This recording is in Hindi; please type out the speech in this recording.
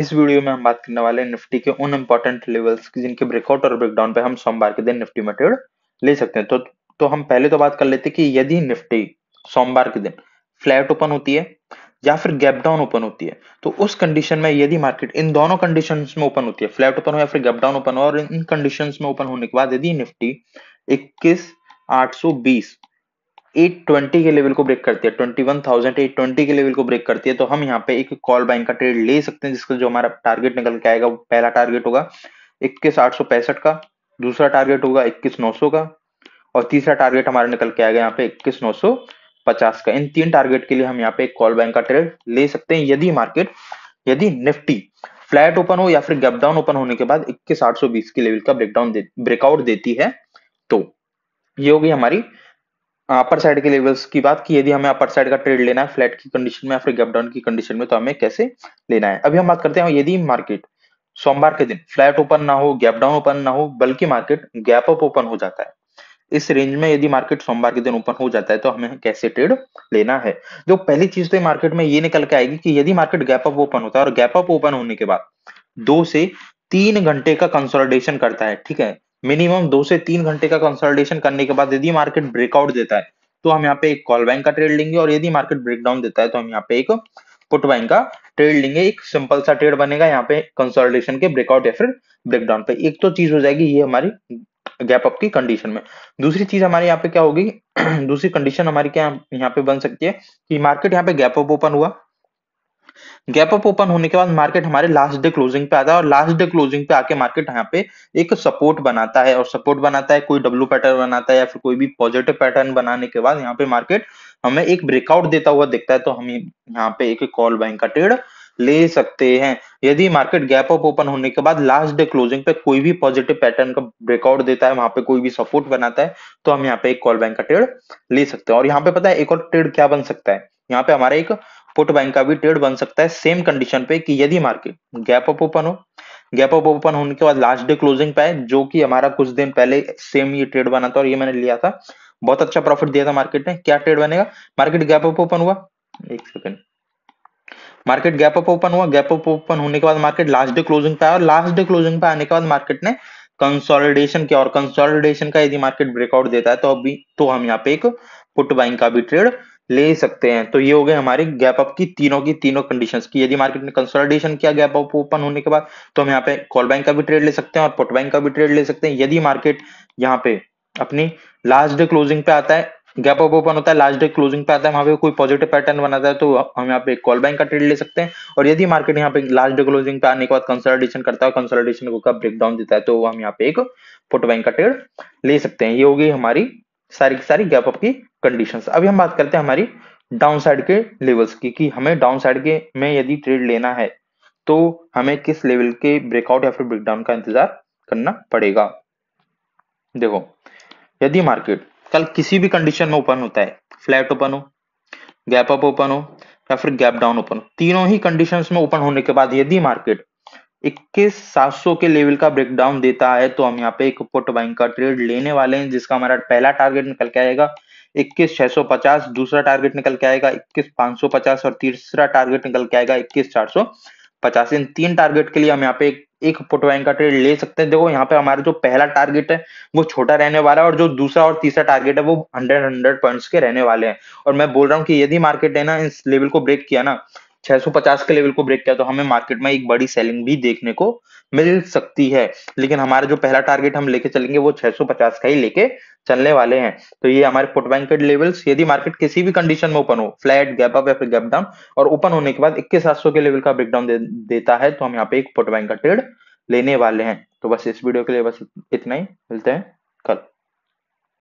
इस वीडियो में हम बात करने वाले हैं निफ्टी के उन इंपॉर्टेंट लेवल्स की जिनके ब्रेकआउट और ब्रेकडाउन पे हम सोमवार के दिन निफ्टी में ट्रेड ले सकते हैं तो तो हम पहले तो बात कर लेते हैं कि यदि निफ्टी सोमवार के दिन फ्लैट ओपन होती है या फिर गैप डाउन ओपन होती है तो उस कंडीशन में यदि मार्केट इन दोनों कंडीशन में ओपन होती है फ्लैट ओपन हो या फिर गैप डाउन ओपन हो और इन कंडीशन में ओपन होने के बाद यदि निफ्टी इक्कीस आठ सौ बीस 820 के लेवल को ब्रेक करती है 21,820 के लेवल को ब्रेक करती है तो हम यहाँ पे एक कॉल बाइंग का ट्रेड ले सकते हैं जिसका जो हमारा टारगेट निकल के आएगा वो पहला टारगेट होगा इक्कीस आठ सौ पैंसठ का दूसरा टारगेट होगा इक्कीस नौ सौ का और तीसरा टारगेट हमारा निकल के आएगा यहाँ पे इक्कीस नौ सौ पचास का इन तीन टारगेट के लिए हम यहाँ पे एक कॉल बैंक का ट्रेड ले सकते हैं यदि मार्केट यदि निफ्टी फ्लैट ओपन हो या फिर गैप डाउन ओपन होने के बाद इक्कीस आठ सौ बीस के लेवल का ब्रेकडाउन दे, ब्रेकआउट देती है तो ये होगी हमारी अपर साइड के लेवल्स की बात की यदि हमें अपर साइड का ट्रेड लेना है फ्लैट की कंडीशन में या फिर गैप डाउन की कंडीशन में तो हमें कैसे लेना है अभी हम बात करते हैं यदि मार्केट सोमवार के दिन फ्लैट ओपन ना हो गैप डाउन ओपन ना हो बल्कि मार्केट गैप अप ओपन हो जाता है इस रेंज में यदि मार्केट सोमवार के दिन ओपन हो जाता है तो हमें कैसे ट्रेड लेना है जो पहली चीज तो मार्केट में ये निकल के आएगी कि यदि मार्केट गैप अप ओपन होता है और गैप अप ओपन होने के बाद दो से तीन घंटे का कंसोलिडेशन करता है ठीक है मिनिमम दो से तीन घंटे का कंसल्टेशन करने के बाद यदि मार्केट ब्रेकआउट देता है तो हम यहाँ पे एक कॉल बैंक का ट्रेड लेंगे और यदि मार्केट ब्रेकडाउन देता है तो हम यहाँ पे एक पुट बैंक का ट्रेड लेंगे एक सिंपल सा ट्रेड बनेगा यहाँ पे कंसल्टेशन के ब्रेकआउट या फिर ब्रेकडाउन पे एक तो चीज हो जाएगी ये हमारी गैप अप की कंडीशन में दूसरी चीज हमारे यहाँ पे क्या होगी दूसरी कंडीशन हमारी क्या यहाँ पे बन सकती है कि मार्केट यहाँ पे गैप अप ओपन हुआ गैप अप ओपन होने के बाद मार्केट हमारे लास्ट डे क्लोजिंग पे आता है और लास्ट डे क्लोजिंग पे आके मार्केट यहाँ पे एक सपोर्ट बनाता है और सपोर्ट बनाता है कोई डब्ल्यू पैटर्न बनाता है या फिर कोई भी पॉजिटिव पैटर्न बनाने के बाद यहाँ पे मार्केट हमें एक ब्रेकआउट देता हुआ दिखता है तो हम यहाँ पे एक कॉल बैंक का ट्रेड ले सकते हैं यदि मार्केट गैप अप ओपन होने के बाद लास्ट डे क्लोजिंग पे कोई भी पॉजिटिव पैटर्न का ब्रेकआउट देता है वहां पे कोई भी सपोर्ट बनाता है तो हम यहाँ पे एक कॉल बैंक का ट्रेड ले सकते हैं और यहाँ पे पता है एक और ट्रेड क्या बन सकता है यहाँ पे हमारा एक पुट बैंक का भी ट्रेड बन सकता है सेम कंडीशन पे कि यदि मार्केट गैप अप ओपन हो गैप अप ओपन होने के बाद लास्ट डे क्लोजिंग पे जो कि हमारा कुछ दिन पहले सेम ये ट्रेड बना था और ये मैंने लिया था बहुत अच्छा प्रॉफिट दिया था मार्केट ने क्या ट्रेड बनेगा मार्केट गैप अप ओपन हुआ एक second market gap up open हुआ गैप अप ओपन होने के बाद मार्केट लास्ट डे क्लोजिंग पे आया और लास्ट डे क्लोजिंग पे आने के बाद मार्केट ने कंसोलिडेशन किया और कंसोलिडेशन का यदि मार्केट ब्रेकआउट देता है तो अभी तो हम यहाँ पे एक पुट बाइंग का भी ट्रेड ले सकते हैं तो ये हो गए हमारी गैप अप की तीनों की तीनों कंडीशन की यदि मार्केट ने कंसोलिडेशन किया गैप अप ओपन होने के बाद तो हम यहाँ पे कॉल बैंक का भी ट्रेड ले सकते हैं और पुट बैंक का भी ट्रेड ले सकते हैं यदि मार्केट यहाँ पे अपनी लास्ट डे क्लोजिंग पे आता है गैप अप ओपन होता है लास्ट डे क्लोजिंग पे आता है वहां पे कोई पॉजिटिव पैटर्न बनाता है तो हम यहाँ पे कॉल बैंक का ट्रेड ले सकते हैं और यदि मार्केट यहाँ पे लास्ट डे क्लोजिंग पे आने के बाद कंसोलिडेशन करता है कंसोलिडेशन को ब्रेकडाउन देता है तो हम यहाँ पे एक पुट बैंक का ट्रेड ले सकते हैं ये होगी हमारी सारी की सारी गैप अप की कंडीशन अभी हम बात करते हैं हमारी डाउन साइड के लेवल्स की कि हमें डाउन साइड के में यदि ट्रेड लेना है तो हमें किस लेवल के ब्रेकआउट या फिर ब्रेकडाउन का इंतजार करना पड़ेगा देखो यदि मार्केट कल किसी भी कंडीशन में ओपन होता है फ्लैट ओपन हो गैप अप ओपन हो या फिर गैप डाउन ओपन हो तीनों ही कंडीशंस में ओपन होने के बाद यदि मार्केट इक्कीस सात सौ के लेवल का ब्रेकडाउन देता है तो हम यहाँ पे एक पुट बाइंग का ट्रेड लेने वाले हैं जिसका हमारा पहला टारगेट निकल के आएगा इक्कीस छह सौ पचास दूसरा टारगेट निकल के आएगा इक्कीस पांच सौ पचास और तीसरा टारगेट निकल के आएगा इक्कीस चार सौ पचास इन तीन टारगेट के लिए हम यहाँ पे एक, एक पुट बाइंग का ट्रेड ले सकते हैं देखो यहाँ पे हमारा जो पहला टारगेट है वो छोटा रहने वाला है और जो दूसरा और तीसरा टारगेट है वो हंड्रेड हंड्रेड पॉइंट्स के रहने वाले हैं और मैं बोल रहा हूँ कि यदि मार्केट है ना इस लेवल को ब्रेक किया ना 650 के लेवल को ब्रेक किया तो हमें मार्केट में एक बड़ी सेलिंग भी देखने को मिल सकती है लेकिन हमारा जो पहला टारगेट हम लेके चलेंगे वो 650 का ही लेके चलने वाले हैं तो ये हमारे पुट बैंकेड लेवल्स यदि मार्केट किसी भी कंडीशन में ओपन हो फ्लैट गैप अप या फिर गैप डाउन और ओपन होने के बाद इक्कीस के लेवल का ब्रेकडाउन दे, देता है तो हम यहाँ पे एक पुट बैंक का ट्रेड लेने वाले हैं तो बस इस वीडियो के लिए बस इतना ही मिलते हैं कल